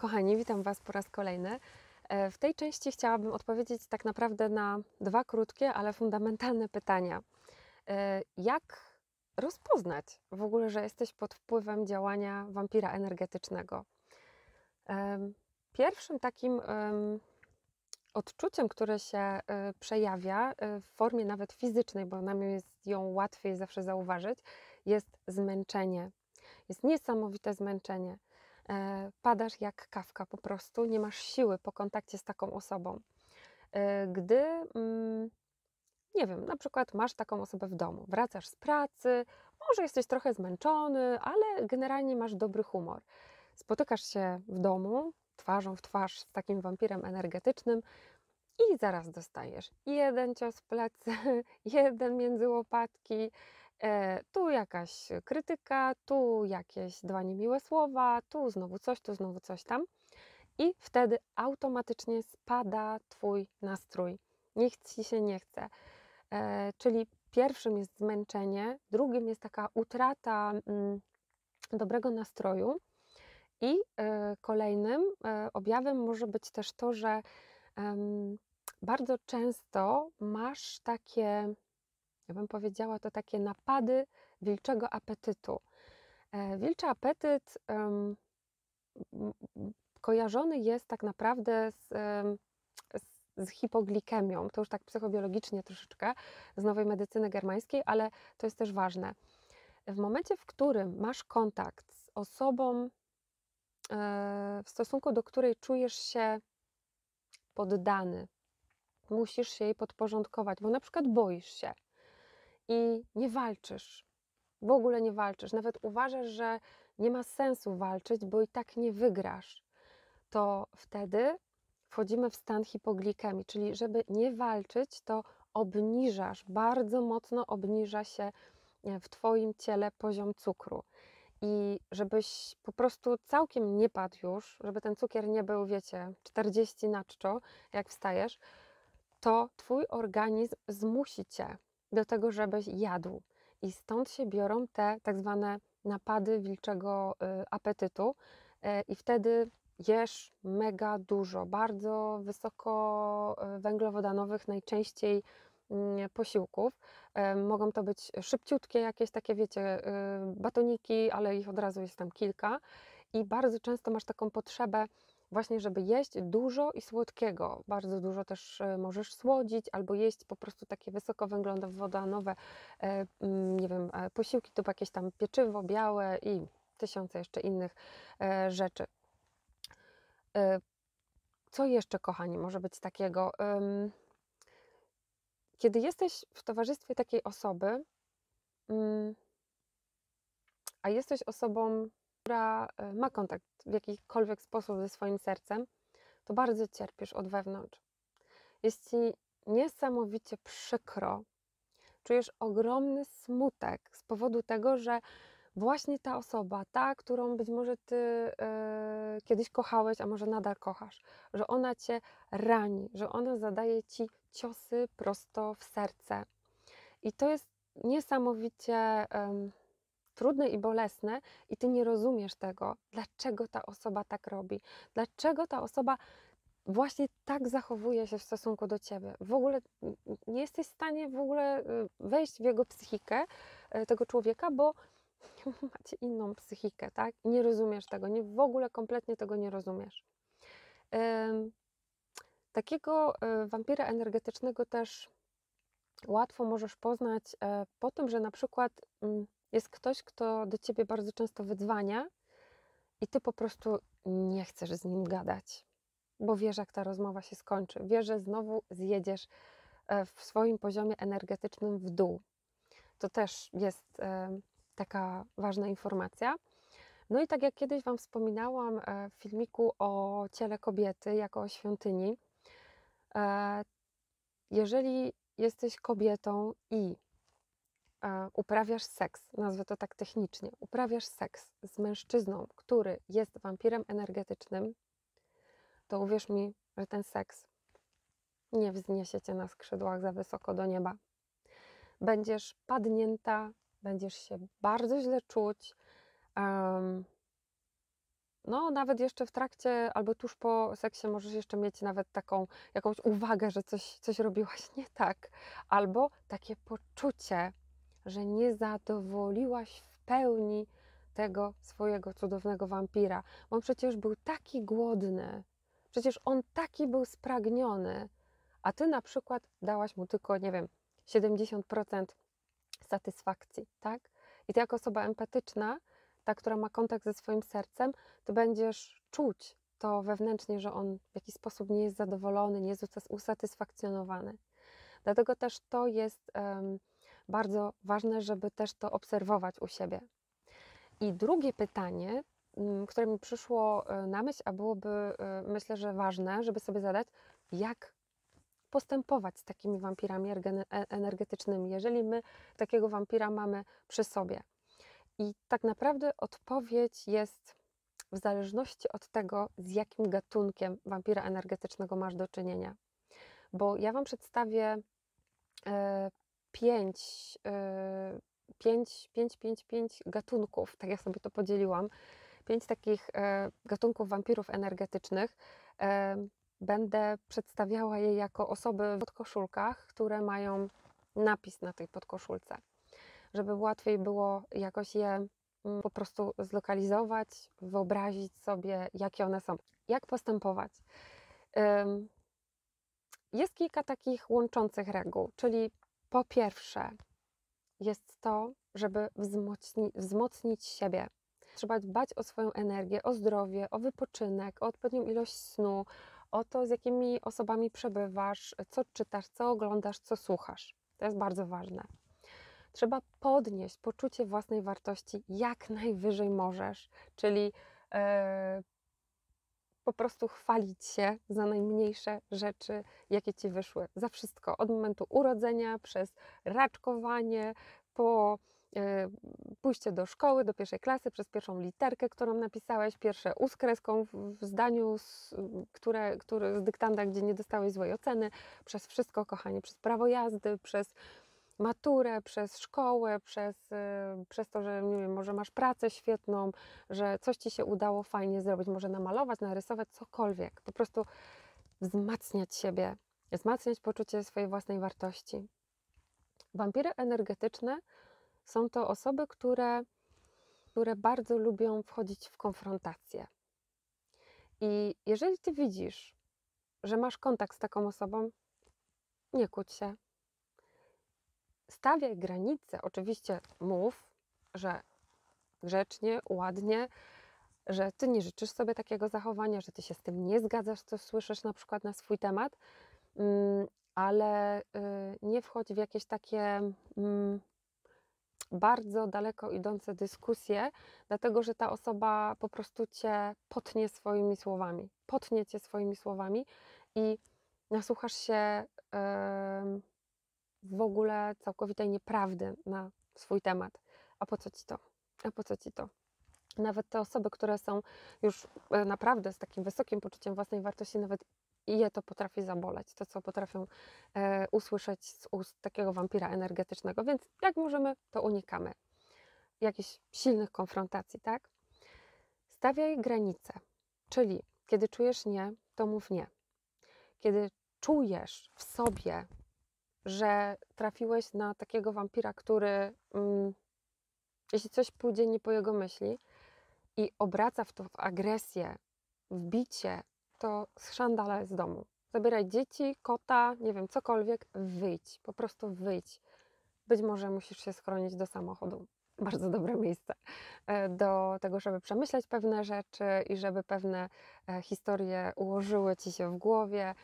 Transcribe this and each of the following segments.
Kochani, witam Was po raz kolejny. E, w tej części chciałabym odpowiedzieć tak naprawdę na dwa krótkie, ale fundamentalne pytania. E, jak rozpoznać w ogóle, że jesteś pod wpływem działania wampira energetycznego? E, pierwszym takim odczuciem, które się przejawia w formie nawet fizycznej, bo nam jest ją łatwiej zawsze zauważyć, jest zmęczenie. Jest niesamowite zmęczenie E, padasz jak kawka po prostu, nie masz siły po kontakcie z taką osobą. E, gdy, mm, nie wiem, na przykład masz taką osobę w domu, wracasz z pracy, może jesteś trochę zmęczony, ale generalnie masz dobry humor. Spotykasz się w domu twarzą w twarz z takim wampirem energetycznym i zaraz dostajesz jeden cios w plecy, jeden między łopatki, E, tu jakaś krytyka, tu jakieś dwa niemiłe słowa, tu znowu coś, tu znowu coś tam. I wtedy automatycznie spada Twój nastrój. Nikt Ci się nie chce. E, czyli pierwszym jest zmęczenie, drugim jest taka utrata mm, dobrego nastroju. I e, kolejnym objawem może być też to, że bardzo często masz takie ja bym powiedziała, to takie napady wilczego apetytu. E, wilczy apetyt um, kojarzony jest tak naprawdę z, z, z, hipoglikemią, to już tak psychobiologicznie troszeczkę, z nowej medycyny germańskiej, ale to jest też ważne. W momencie, w którym masz kontakt z osobą, e, w stosunku do której czujesz się poddany, musisz się jej podporządkować, bo na przykład boisz się, i nie walczysz. W ogóle nie walczysz. Nawet uważasz, że nie ma sensu walczyć, bo i tak nie wygrasz. To wtedy wchodzimy w stan hipoglikemii, czyli żeby nie walczyć, to obniżasz, bardzo mocno obniża się e, w Twoim ciele poziom cukru. I żebyś po prostu całkiem nie padł już, żeby ten cukier nie był, wiecie, 40 na czczo, jak wstajesz, to Twój organizm zmusi Cię do tego, żebyś jadł. I stąd się biorą te tak zwane napady wilczego y, apetytu, e, i wtedy jesz mega dużo, bardzo wysoko y, węglowodanowych najczęściej mm, posiłków. E, mogą to być szybciutkie jakieś takie, wiecie, y, batoniki, ale ich od razu jest tam kilka. I bardzo często masz taką potrzebę właśnie, żeby jeść dużo i słodkiego. Bardzo dużo też e, możesz słodzić albo jeść po prostu takie wysokowęglowodanowe, e, mm, nie wiem, e, posiłki typu jakieś tam pieczywo białe i tysiące jeszcze innych rzeczy. Co jeszcze, kochani, może być takiego? Kiedy jesteś w towarzystwie takiej osoby, mm, a jesteś osobą, która ma kontakt w jakikolwiek sposób ze swoim sercem, to bardzo cierpisz od wewnątrz. Jest ci niesamowicie przykro, czujesz ogromny smutek z powodu tego, że właśnie ta osoba, ta, którą być może ty yy, kiedyś kochałeś, a może nadal kochasz, że ona cię rani, że ona zadaje ci ciosy prosto w serce. I to jest niesamowicie. Yy, trudne i bolesne, i ty nie rozumiesz tego, dlaczego ta osoba tak robi, dlaczego ta osoba właśnie tak zachowuje się w stosunku do ciebie. W ogóle nie jesteś w stanie w ogóle y, wejść w jego psychikę y, tego człowieka, bo macie inną psychikę, tak? Nie rozumiesz tego, nie w ogóle kompletnie tego nie rozumiesz. Takiego y, wampira energetycznego też łatwo możesz poznać e, po tym, że na przykład mm, jest ktoś, kto do ciebie bardzo często wydzwania i ty po prostu nie chcesz z nim gadać, bo wiesz, jak ta rozmowa się skończy. Wiesz, że znowu zjedziesz e, w swoim poziomie energetycznym w dół. To też jest e, taka ważna informacja. No i tak jak kiedyś Wam wspominałam e, w filmiku o ciele kobiety jako o świątyni, jeżeli jesteś kobietą i uprawiasz seks, nazwę to tak technicznie, uprawiasz seks z mężczyzną, który jest wampirem energetycznym, to uwierz mi, że ten seks nie wzniesie cię na skrzydłach za wysoko do nieba. Będziesz padnięta, będziesz się bardzo źle czuć. Um, no, nawet jeszcze w trakcie albo tuż po seksie możesz jeszcze mieć nawet taką jakąś uwagę, że coś, coś robiłaś nie tak, albo takie poczucie, że nie zadowoliłaś w pełni tego swojego cudownego wampira. On przecież był taki głodny, przecież on taki był spragniony, a ty na przykład dałaś mu tylko, nie wiem, 70% satysfakcji, tak? I ty jako osoba empatyczna, ta, która ma kontakt ze swoim sercem, to będziesz czuć to wewnętrznie, że on w jakiś sposób nie jest zadowolony, nie jest usatysfakcjonowany. Dlatego też to jest um, bardzo ważne, żeby też to obserwować u siebie. I drugie pytanie, mm, które mi przyszło e, na myśl, a byłoby e, myślę, że ważne, żeby sobie zadać, jak postępować z takimi wampirami e, energetycznymi, jeżeli my takiego wampira mamy przy sobie. I tak naprawdę odpowiedź jest w zależności od tego, z jakim gatunkiem wampira energetycznego masz do czynienia. Bo ja Wam przedstawię pięć, e, pięć, pięć, pięć, pięć gatunków, tak jak sobie to podzieliłam, pięć takich e, gatunków wampirów energetycznych. E, będę przedstawiała je jako osoby w podkoszulkach, które mają napis na tej podkoszulce, żeby łatwiej było jakoś je mm, po prostu zlokalizować, wyobrazić sobie, jakie one są, jak postępować. Jest kilka takich łączących reguł, czyli po pierwsze, jest to, żeby wzmocni, wzmocnić siebie. Trzeba dbać o swoją energię, o zdrowie, o wypoczynek, o odpowiednią ilość snu, o to, z jakimi osobami przebywasz, co czytasz, co oglądasz, co słuchasz. To jest bardzo ważne. Trzeba podnieść poczucie własnej wartości jak najwyżej możesz, czyli e, po prostu chwalić się za najmniejsze rzeczy, jakie ci wyszły. Za wszystko. Od momentu urodzenia, przez raczkowanie, po e, pójście do szkoły, do pierwszej klasy, przez pierwszą literkę, którą napisałeś, pierwsze U z w zdaniu, z, które, który, z gdzie nie dostałeś złej oceny, przez wszystko, kochanie, przez prawo jazdy, przez maturę, przez szkołę, przez, y, przez to, że nie wiem, może masz pracę świetną, że coś ci się udało fajnie zrobić, może namalować, narysować, cokolwiek. Po prostu wzmacniać siebie, wzmacniać poczucie swojej własnej wartości. Wampiry energetyczne są to osoby, które, które bardzo lubią wchodzić w konfrontację. I jeżeli ty widzisz, że masz kontakt z taką osobą, nie kłóć się, stawiaj granice. Oczywiście mów, że grzecznie, ładnie, że ty nie życzysz sobie takiego zachowania, że ty się z tym nie zgadzasz, co słyszysz na przykład na swój temat, mm, ale y, nie wchodź w jakieś takie mm, bardzo daleko idące dyskusje, dlatego że ta osoba po prostu cię potnie swoimi słowami, potnie cię swoimi słowami i nasłuchasz się w ogóle całkowitej nieprawdy na swój temat. A po co ci to? A po co ci to? Nawet te osoby, które są już e, naprawdę z takim wysokim poczuciem własnej wartości, nawet je to potrafi zaboleć, to co potrafią e, usłyszeć z ust takiego wampira energetycznego. Więc jak możemy, to unikamy jakichś silnych konfrontacji, tak? Stawiaj granice, czyli kiedy czujesz nie, to mów nie. Kiedy czujesz w sobie że trafiłeś na takiego wampira, który mm, jeśli coś pójdzie nie po jego myśli i obraca w to w agresję, w bicie, to szandala z domu. Zabieraj dzieci, kota, nie wiem, cokolwiek, wyjdź, po prostu wyjdź. Być może musisz się schronić do samochodu. Bardzo dobre miejsce e, do tego, żeby przemyśleć pewne rzeczy i żeby pewne e, historie ułożyły ci się w głowie,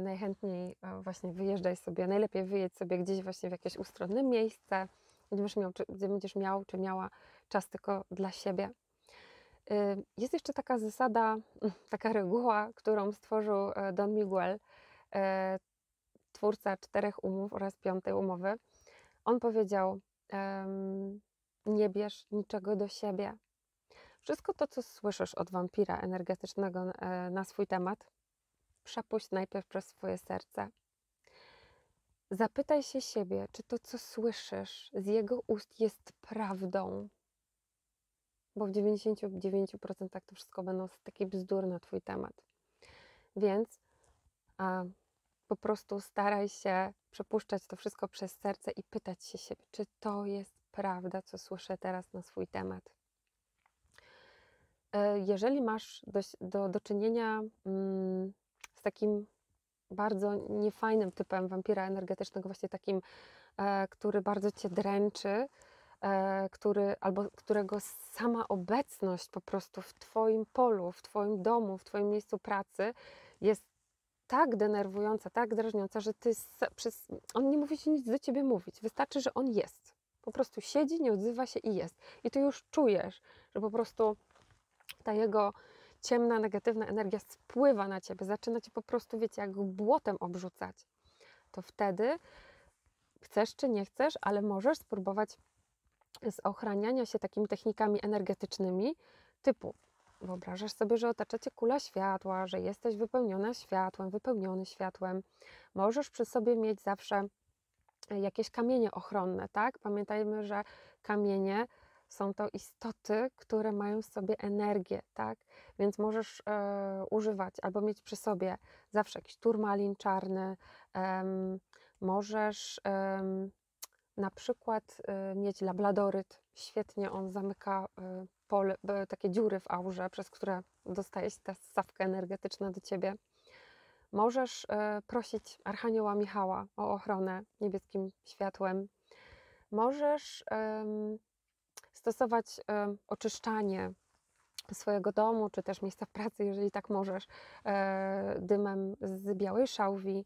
najchętniej e, właśnie wyjeżdżaj sobie, najlepiej wyjedź sobie gdzieś właśnie w jakieś ustronne miejsce, gdzie będziesz miał, czy, gdzie będziesz miał czy miała czas tylko dla siebie. Y, jest jeszcze taka zasada, mm, taka reguła, którą stworzył e, Don Miguel, e, twórca czterech umów oraz piątej umowy. On powiedział: Nie bierz niczego do siebie. Wszystko to, co słyszysz od wampira energetycznego na swój temat, przepuść najpierw przez swoje serce. Zapytaj się siebie, czy to, co słyszysz z jego ust, jest prawdą. Bo w 99% to wszystko będą takie bzdury na Twój temat. Więc a, po prostu staraj się przepuszczać to wszystko przez serce i pytać się siebie, czy to jest prawda, co słyszę teraz na swój temat. E, jeżeli masz do, do, do czynienia. Mm, takim bardzo niefajnym typem wampira energetycznego, właśnie takim, e, który bardzo cię dręczy, e, który, albo którego sama obecność po prostu w Twoim polu, w Twoim domu, w Twoim miejscu pracy jest tak denerwująca, tak drażniąca, że ty przez, on nie musi nic do ciebie mówić. Wystarczy, że on jest. Po prostu siedzi, nie odzywa się i jest. I ty już czujesz, że po prostu ta jego ciemna, negatywna energia spływa na ciebie, zaczyna cię po prostu, wiecie, jak błotem obrzucać, to wtedy chcesz czy nie chcesz, ale możesz spróbować z ochraniania się takimi technikami energetycznymi, typu wyobrażasz sobie, że otacza cię kula światła, że jesteś wypełniona światłem, wypełniony światłem. Możesz przy sobie mieć zawsze e, jakieś kamienie ochronne, tak? Pamiętajmy, że kamienie są to istoty, które mają w sobie energię, tak? Więc możesz e, używać albo mieć przy sobie zawsze jakiś turmalin czarny, możesz na przykład e, mieć labladoryt, świetnie on zamyka e, pole, e, takie dziury w aurze, przez które dostaje się ta stawka energetyczna do ciebie. Możesz e, prosić Archanioła Michała o ochronę niebieskim światłem. Możesz e, stosować oczyszczanie swojego domu, czy też miejsca pracy, jeżeli tak możesz, e, dymem z białej szałwi.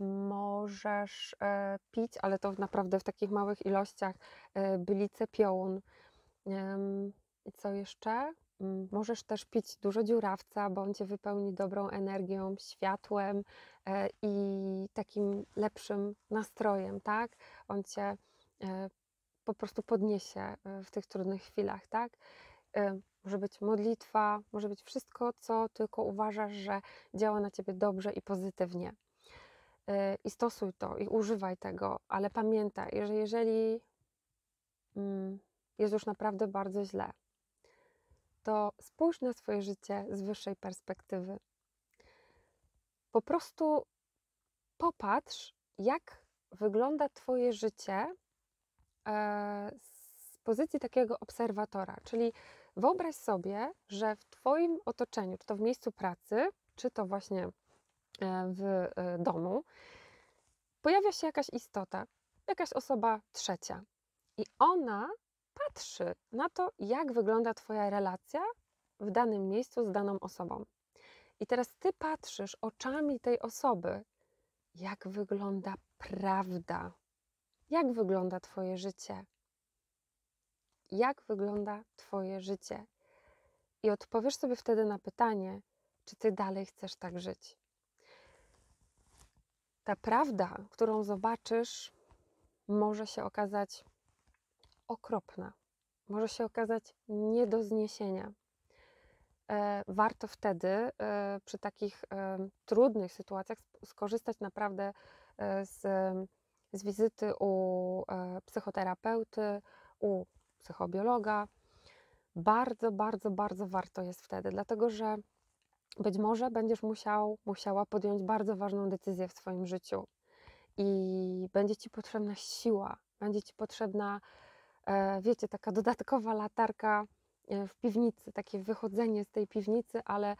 Możesz e, pić, ale to naprawdę w takich małych ilościach, e, Bylice piołun. I co jeszcze? Możesz też pić dużo dziurawca, bo on cię wypełni dobrą energią, światłem i takim lepszym nastrojem, tak? On cię po prostu podniesie e, w tych trudnych chwilach, tak? E, może być modlitwa, może być wszystko, co tylko uważasz, że działa na ciebie dobrze i pozytywnie. E, I stosuj to i używaj tego, ale pamiętaj, że jeżeli mm, jest już naprawdę bardzo źle, to spójrz na swoje życie z wyższej perspektywy. Po prostu popatrz, jak wygląda Twoje życie E, z pozycji takiego obserwatora, czyli wyobraź sobie, że w Twoim otoczeniu, czy to w miejscu pracy, czy to właśnie e, w e, domu, pojawia się jakaś istota, jakaś osoba trzecia i ona patrzy na to, jak wygląda Twoja relacja w danym miejscu z daną osobą. I teraz Ty patrzysz oczami tej osoby, jak wygląda prawda jak wygląda Twoje życie? Jak wygląda Twoje życie? I odpowiesz sobie wtedy na pytanie, czy Ty dalej chcesz tak żyć. Ta prawda, którą zobaczysz, może się okazać okropna, może się okazać nie do zniesienia. E, warto wtedy e, przy takich e, trudnych sytuacjach skorzystać naprawdę z z wizyty u e, psychoterapeuty, u psychobiologa. Bardzo, bardzo, bardzo warto jest wtedy, dlatego że być może będziesz musiał, musiała podjąć bardzo ważną decyzję w swoim życiu i będzie ci potrzebna siła, będzie ci potrzebna, e, wiecie, taka dodatkowa latarka e, w piwnicy, takie wychodzenie z tej piwnicy, ale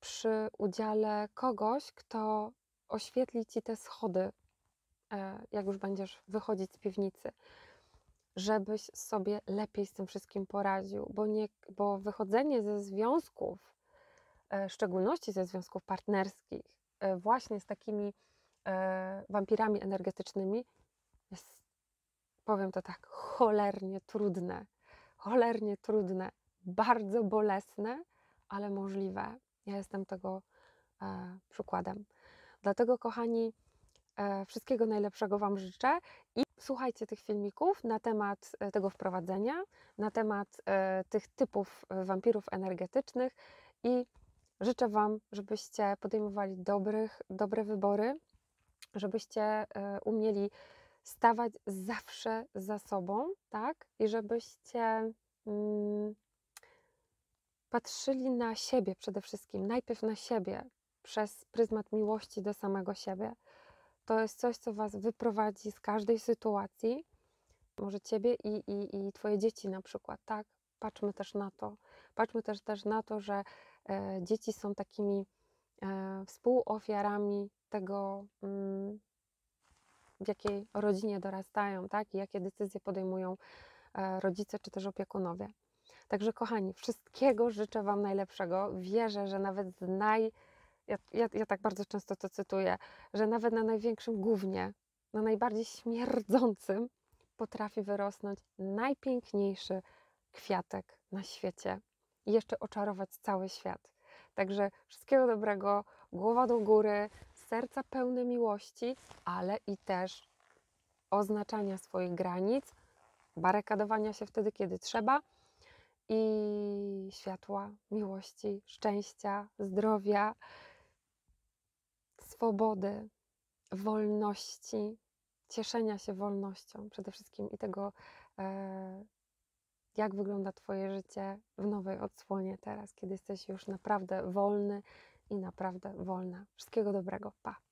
przy udziale kogoś, kto oświetli ci te schody, e, jak już będziesz wychodzić z piwnicy, żebyś sobie lepiej z tym wszystkim poradził, bo, nie, bo wychodzenie ze związków, e, w szczególności ze związków partnerskich, e, właśnie z takimi wampirami energetycznymi, jest, powiem to tak, cholernie trudne. Cholernie trudne, bardzo bolesne, ale możliwe. Ja jestem tego przykładem. Dlatego, kochani, e, wszystkiego najlepszego Wam życzę i słuchajcie tych filmików na temat e, tego wprowadzenia, na temat e, tych typów wampirów energetycznych i życzę Wam, żebyście podejmowali dobrych, dobre wybory, żebyście umieli stawać zawsze za sobą, tak? I żebyście mm, patrzyli na siebie przede wszystkim, najpierw na siebie, przez pryzmat miłości do samego siebie. To jest coś, co Was wyprowadzi z każdej sytuacji, może Ciebie i, i, i Twoje dzieci na przykład, tak? Patrzmy też na to. Patrzmy też, też na to, że e, dzieci są takimi e, współofiarami tego, mm, w jakiej rodzinie dorastają, tak? I jakie decyzje podejmują e, rodzice czy też opiekunowie. Także kochani, wszystkiego życzę Wam najlepszego. Wierzę, że nawet z naj ja, ja, ja tak bardzo często to cytuję, że nawet na największym głównie, na najbardziej śmierdzącym potrafi wyrosnąć najpiękniejszy kwiatek na świecie i jeszcze oczarować cały świat. Także wszystkiego dobrego, głowa do góry, serca pełne miłości, ale i też oznaczania swoich granic, barykadowania się wtedy, kiedy trzeba i światła, miłości, szczęścia, zdrowia swobody, wolności, cieszenia się wolnością przede wszystkim i tego, e, jak wygląda Twoje życie w nowej odsłonie teraz, kiedy jesteś już naprawdę wolny i naprawdę wolna. Wszystkiego dobrego. Pa!